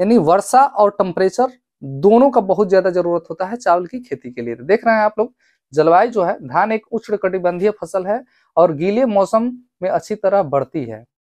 यानी वर्षा और टेम्परेचर दोनों का बहुत ज्यादा जरूरत होता है चावल की खेती के लिए तो देख रहे हैं आप लोग जलवायु जो है धान एक उच्च कटिबंधीय फसल है और गीले मौसम में अच्छी तरह बढ़ती है